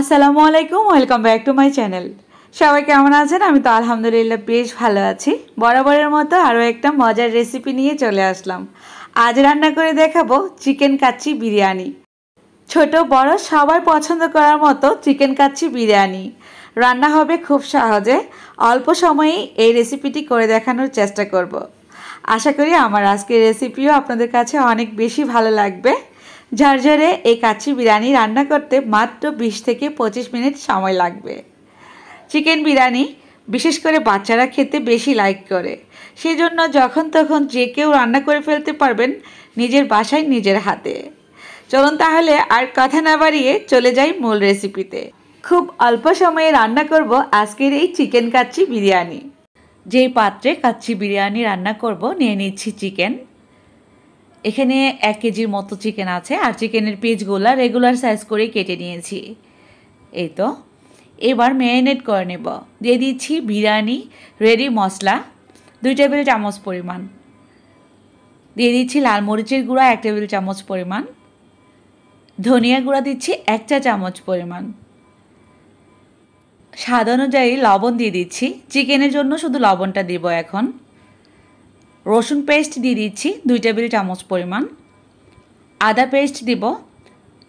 আসসালামু আলাইকুম welcome back to my channel সবাই কেমন আছেন আমি তো আলহামদুলিল্লাহ বেশ ভালো আছি বরাবরের মতো আরও একটা মজার রেসিপি নিয়ে চলে আসলাম আজ রান্না করে দেখাবো চিকেন কাচ্চি বিরিয়ানি ছোট বড় সবাই পছন্দ করার মতো চিকেন কাচ্চি বিরিয়ানি রান্না হবে খুব সহজে অল্প সময়েই এই রেসিপিটি করে দেখানোর চেষ্টা করব। আশা করি আমার আজকের রেসিপিও আপনাদের কাছে অনেক বেশি ভালো লাগবে ঝরঝরে এই কাছি বিরিয়ানি রান্না করতে মাত্র বিশ থেকে পঁচিশ মিনিট সময় লাগবে চিকেন বিরিয়ানি বিশেষ করে বাচ্চারা খেতে বেশি লাইক করে সেজন্য যখন তখন যে কেউ রান্না করে ফেলতে পারবেন নিজের বাসায় নিজের হাতে চলুন তাহলে আর কথা না বাড়িয়ে চলে যাই মূল রেসিপিতে খুব অল্প সময়ে রান্না করব আজকের এই চিকেন কাচ্চি বিরিয়ানি যেই পাত্রে কাচ্চি বিরিয়ানি রান্না করব নিয়ে নিচ্ছি চিকেন এখানে এক কেজির মতো চিকেন আছে আর চিকেনের পিসগুলো রেগুলার সাইজ করে কেটে নিয়েছি এই তো এবার ম্যারিনেট করে নেব দিয়ে দিচ্ছি বিরিয়ানি রেডি মশলা দুই টেবিল চামচ পরিমাণ দিয়ে দিচ্ছি লাল মরিচের গুঁড়া এক টেবিল চামচ পরিমাণ ধনিয়া গুঁড়া দিচ্ছি এক চা চামচ পরিমাণ স্বাদ অনুযায়ী লবণ দিয়ে দিচ্ছি চিকেনের জন্য শুধু লবণটা দিব এখন রসুন পেস্ট দিয়ে দিচ্ছি দুই টেবিল চামচ পরিমাণ আদা পেস্ট দিব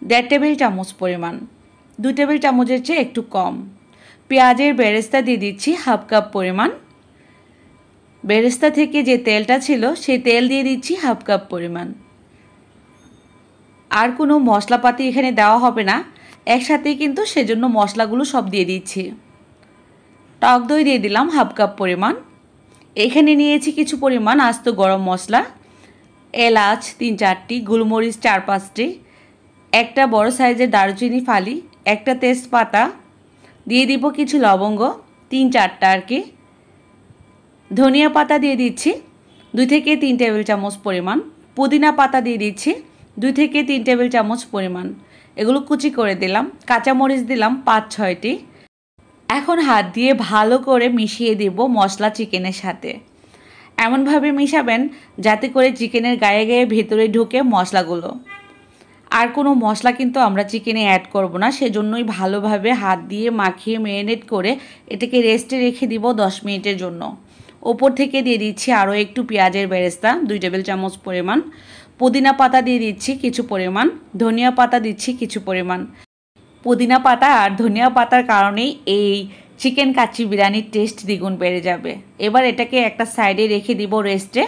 দেড় টেবিল চামচ পরিমাণ দুই টেবিল চামচের চেয়ে একটু কম পেঁয়াজের বেরেস্তা দিয়ে দিচ্ছি হাফ কাপ পরিমাণ বেরেস্তা থেকে যে তেলটা ছিল সেই তেল দিয়ে দিচ্ছি হাফ কাপ পরিমাণ আর কোনো মশলাপাতি এখানে দেওয়া হবে না একসাথে কিন্তু সেজন্য মশলাগুলো সব দিয়ে দিচ্ছি টক দই দিয়ে দিলাম হাফ কাপ পরিমাণ এখানে নিয়েছি কিছু পরিমাণ আস্ত গরম মশলা এলাচ তিন চারটি গুলমরিচ চার পাঁচটি একটা বড় সাইজের দারুচিনি ফালি একটা তেজপাতা দিয়ে দিব কিছু লবঙ্গ তিন চারটা আর কি ধনিয়া পাতা দিয়ে দিচ্ছি দুই থেকে তিন টেবিল চামচ পরিমাণ পুদিনা পাতা দিয়ে দিচ্ছি দুই থেকে তিন টেবিল চামচ পরিমাণ এগুলো কুচি করে দিলাম কাঁচামরিচ দিলাম পাঁচ ছয়টি এখন হাত দিয়ে ভালো করে মিশিয়ে দেব মশলা চিকেনের সাথে এমনভাবে মিশাবেন যাতে করে চিকেনের গায়ে গায়ে ভেতরে ঢুকে মশলাগুলো আর কোনো মশলা কিন্তু আমরা চিকেনে অ্যাড করব না সেজন্যই ভালোভাবে হাত দিয়ে মাখিয়ে ম্যারিনেট করে এটাকে রেস্টে রেখে দিব দশ মিনিটের জন্য ওপর থেকে দিয়ে দিচ্ছি আরও একটু পেঁয়াজের বেরেস্তা দুই টেবিল চামচ পরিমাণ পুদিনা পাতা দিয়ে দিচ্ছি কিছু পরিমাণ ধনিয়া পাতা দিচ্ছি কিছু পরিমাণ পুদিনা পাতা আর ধনিয়া পাতার কারণেই এই চিকেন কাচি বিরিয়ানির টেস্ট দ্বিগুণ বেড়ে যাবে এবার এটাকে একটা সাইডে রেখে দিব রেস্টে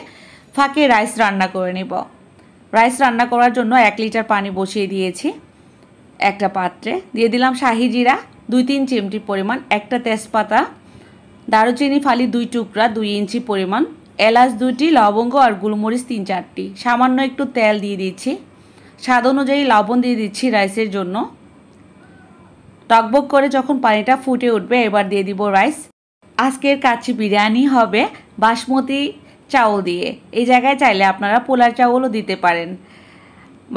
ফাঁকে রাইস রান্না করে নেব রাইস রান্না করার জন্য এক লিটার পানি বসিয়ে দিয়েছি একটা পাত্রে দিয়ে দিলাম শাহি জিরা দুই তিন চিমটি পরিমাণ একটা তেজপাতা দারুচিনি ফালি দুই টুকরা দুই ইঞ্চি পরিমাণ এলাচ দুইটি লবঙ্গ আর গুলমরিচ তিন চারটি সামান্য একটু তেল দিয়ে দিচ্ছি স্বাদ অনুযায়ী লবণ দিয়ে দিচ্ছি রাইসের জন্য টকবক করে যখন পানিটা ফুটে উঠবে এবার দিয়ে দিব রাইস আজকের কাচি বিরিয়ানি হবে বাসমতি চাউল দিয়ে এই জায়গায় চাইলে আপনারা পোলার চাউলও দিতে পারেন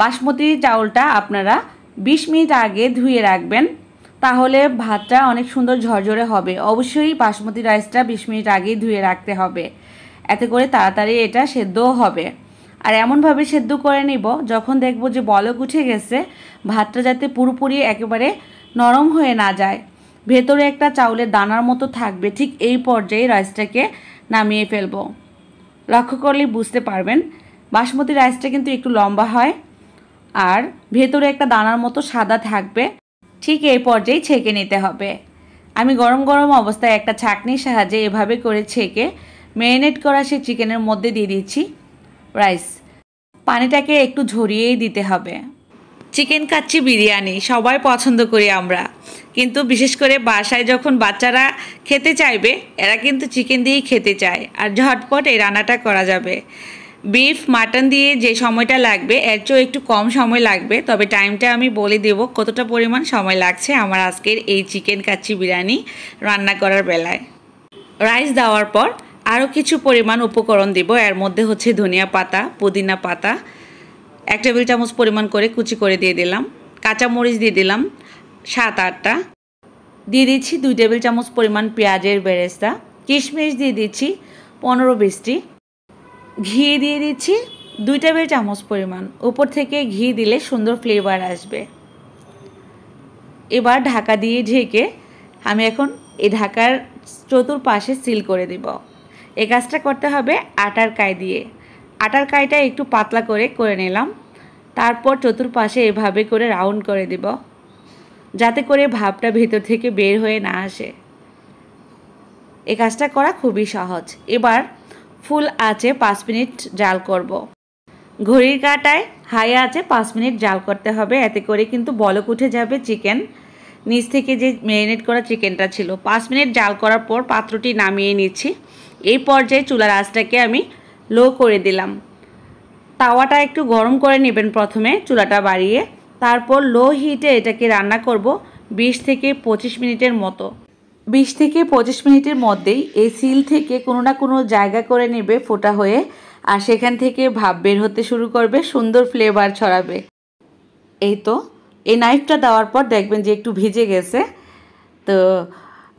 বাসমতি চাউলটা আপনারা ২০ মিনিট আগে ধুয়ে রাখবেন তাহলে ভাতটা অনেক সুন্দর ঝরঝরে হবে অবশ্যই বাসমতি রাইসটা ২০ মিনিট আগেই ধুয়ে রাখতে হবে এতে করে তাড়াতাড়ি এটা সেদ্ধও হবে আর এমনভাবে সেদ্ধ করে নিব যখন দেখব যে বলক উঠে গেছে ভাতটা যাতে পুরোপুরি একেবারে নরম হয়ে না যায় ভেতরে একটা চাউলের দানার মতো থাকবে ঠিক এই পর্যায়ে রাইসটাকে নামিয়ে ফেলব লক্ষ্য করলে বুঝতে পারবেন বাসমতি রাইসটা কিন্তু একটু লম্বা হয় আর ভেতরে একটা দানার মতো সাদা থাকবে ঠিক এই পর্যায়ে ছেঁকে নিতে হবে আমি গরম গরম অবস্থায় একটা ছাঁকনির সাহায্যে এভাবে করে ছেঁকে ম্যারিনেট করা সেই চিকেনের মধ্যে দিয়ে দিচ্ছি রাইস পানিটাকে একটু ঝরিয়েই দিতে হবে চিকেন কাচ্চি বিরিয়ানি সবাই পছন্দ করি আমরা কিন্তু বিশেষ করে বাসায় যখন বাচ্চারা খেতে চাইবে এরা কিন্তু চিকেন দিয়েই খেতে চায় আর ঝটপট এই রান্নাটা করা যাবে বিফ মাটন দিয়ে যে সময়টা লাগবে এর চেয়েও একটু কম সময় লাগবে তবে টাইমটা আমি বলে দেব কতটা পরিমাণ সময় লাগছে আমার আজকের এই চিকেন কাচ্চি বিরিয়ানি রান্না করার বেলায় রাইস দেওয়ার পর আরও কিছু পরিমাণ উপকরণ দিব এর মধ্যে হচ্ছে ধনিয়া পাতা পুদিনা পাতা এক টেবিল চামচ পরিমাণ করে কুচি করে দিয়ে দিলাম কাঁচা মরিচ দিয়ে দিলাম সাত আটটা দিয়ে দিচ্ছি দুই টেবিল চামচ পরিমাণ পেঁয়াজের বেরেস্তা কিশমিশ দিয়ে দিচ্ছি পনেরো বিশটি ঘি দিয়ে দিচ্ছি দুই টেবিল চামচ পরিমাণ উপর থেকে ঘি দিলে সুন্দর ফ্লেভার আসবে এবার ঢাকা দিয়ে ঢেকে আমি এখন এই ঢাকার চতুর্পাশে সিল করে দিব এ কাজটা করতে হবে আটার কায় দিয়ে আটার কায়টা একটু পাতলা করে করে নিলাম তারপর চতুর্পাশে এভাবে করে রাউন্ড করে দেব যাতে করে ভাবটা ভেতর থেকে বের হয়ে না আসে এ কাজটা করা খুবই সহজ এবার ফুল আছে পাঁচ মিনিট জাল করব। ঘড়ির কাটায় হাই আছে পাঁচ মিনিট জাল করতে হবে এতে করে কিন্তু বলক উঠে যাবে চিকেন নিচ থেকে যে ম্যারিনেট করা চিকেনটা ছিল পাঁচ মিনিট জাল করার পর পাত্রটি নামিয়ে নিচ্ছি এই পর্যায়ে চুলার আঁচটাকে আমি লো করে দিলাম তাওয়াটা একটু গরম করে নেবেন প্রথমে চুলাটা বাড়িয়ে তারপর লো হিটে এটাকে রান্না করব ২০ থেকে ২৫ মিনিটের মতো ২০ থেকে ২৫ মিনিটের মধ্যেই এই সিল থেকে কোনো না কোনো জায়গা করে নেবে ফোটা হয়ে আর সেখান থেকে ভাব বের হতে শুরু করবে সুন্দর ফ্লেভার ছড়াবে এই তো এই নাইফটা দেওয়ার পর দেখবেন যে একটু ভিজে গেছে তো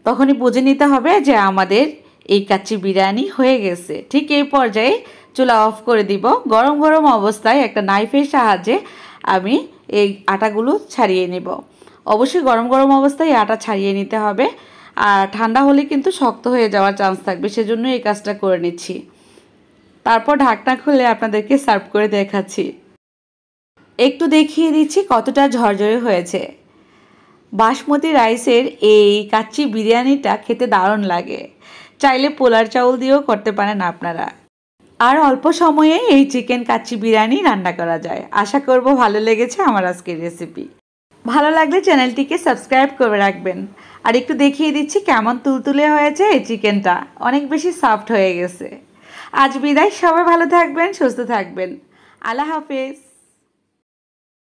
তখনই বুঝে নিতে হবে যে আমাদের এই কাচ্চি বিরিয়ানি হয়ে গেছে ঠিক এই পর্যায়ে চুলা অফ করে দিব গরম গরম অবস্থায় একটা নাইফের সাহায্যে আমি এই আটাগুলো ছাড়িয়ে নেব অবশ্যই গরম গরম অবস্থায় আটা ছাড়িয়ে নিতে হবে আর ঠান্ডা হলে কিন্তু শক্ত হয়ে যাওয়ার চান্স থাকবে সেজন্য এই কাজটা করে নিচ্ছি তারপর ঢাকনা খুলে আপনাদেরকে সার্ভ করে দেখাচ্ছি একটু দেখিয়ে দিচ্ছি কতটা ঝরঝরে হয়েছে বাসমতি রাইসের এই কাচ্চি বিরিয়ানিটা খেতে দারুণ লাগে চাইলে পোলার চাউল দিয়েও করতে পারেন আপনারা আর অল্প সময়ে এই চিকেন কাচ্চি বিরিয়ানি রান্না করা যায় আশা করব ভালো লেগেছে আমার আজকের রেসিপি ভালো লাগলে চ্যানেলটিকে সাবস্ক্রাইব করে রাখবেন আর একটু দেখিয়ে দিচ্ছি কেমন তুলতুলে হয়েছে এই চিকেনটা অনেক বেশি সফট হয়ে গেছে আজ বিদায় সবাই ভালো থাকবেন সুস্থ থাকবেন আল্লাহ হাফেজ